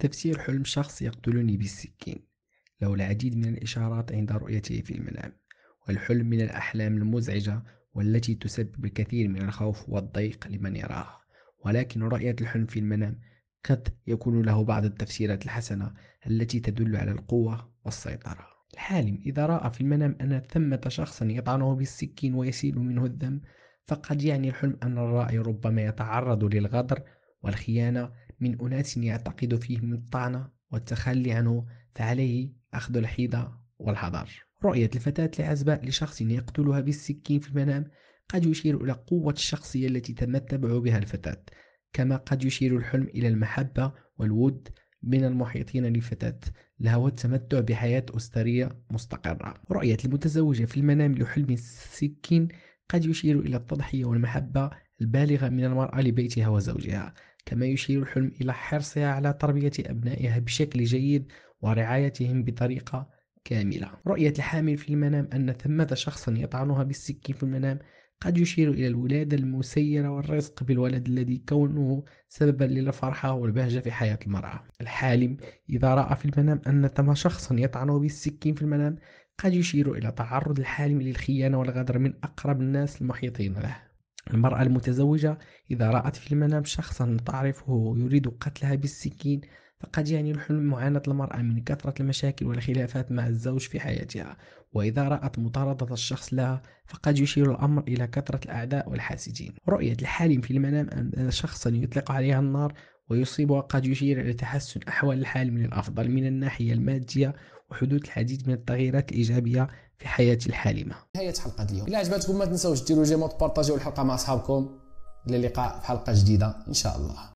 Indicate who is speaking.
Speaker 1: تفسير حلم شخص يقتلني بالسكين له العديد من الإشارات عند رؤيته في المنام والحلم من الأحلام المزعجة والتي تسبب الكثير من الخوف والضيق لمن يراها ولكن رؤية الحلم في المنام قد يكون له بعض التفسيرات الحسنة التي تدل على القوة والسيطرة الحالم إذا رأى في المنام أن ثمة شخصا يطعنه بالسكين ويسيل منه الدم فقد يعني الحلم أن الرائي ربما يتعرض للغدر والخيانة من أناس يعتقد فيهم الطعن والتخلي عنه فعليه أخذ الحيضة والحذر رؤية الفتاة العزباء لشخص يقتلها بالسكين في المنام قد يشير إلى قوة الشخصية التي التبع بها الفتاة كما قد يشير الحلم إلى المحبة والود من المحيطين للفتاة لها والتمتع بحياة أسرية مستقرة رؤية المتزوجة في المنام لحلم السكين قد يشير إلى التضحية والمحبة البالغة من المرأة لبيتها وزوجها كما يشير الحلم إلى حرصها على تربية أبنائها بشكل جيد ورعايتهم بطريقة كاملة رؤية الحامل في المنام أن ثمة شخصا يطعنها بالسكين في المنام قد يشير إلى الولادة المسيرة والرزق بالولد الذي كونه سببا للفرحة والبهجة في حياة المرأة الحالم إذا رأى في المنام أن ثم شخصا يطعنه بالسكين في المنام قد يشير إلى تعرض الحالم للخيانة والغدر من أقرب الناس المحيطين له المرأة المتزوجة إذا رأت في المنام شخصا تعرفه يريد قتلها بالسكين فقد يعني الحلم معاناة المرأة من كثرة المشاكل والخلافات مع الزوج في حياتها وإذا رأت مطاردة الشخص لها فقد يشير الأمر إلى كثرة الأعداء والحاسدين رؤية الحالم في المنام أن شخصا يطلق عليها النار ويصيب وقد يشير إلى تحسن أحوال الحال من الأفضل من الناحية المادية وحدوث العديد من التغييرات الإيجابية في حياة الحالمة نهاية حلقة اليوم إلا عجبتكم ما تنساوش ديروا جيم وتبارطاجيو الحلقة مع أصحابكم إلى اللقاء في حلقة جديدة إن شاء الله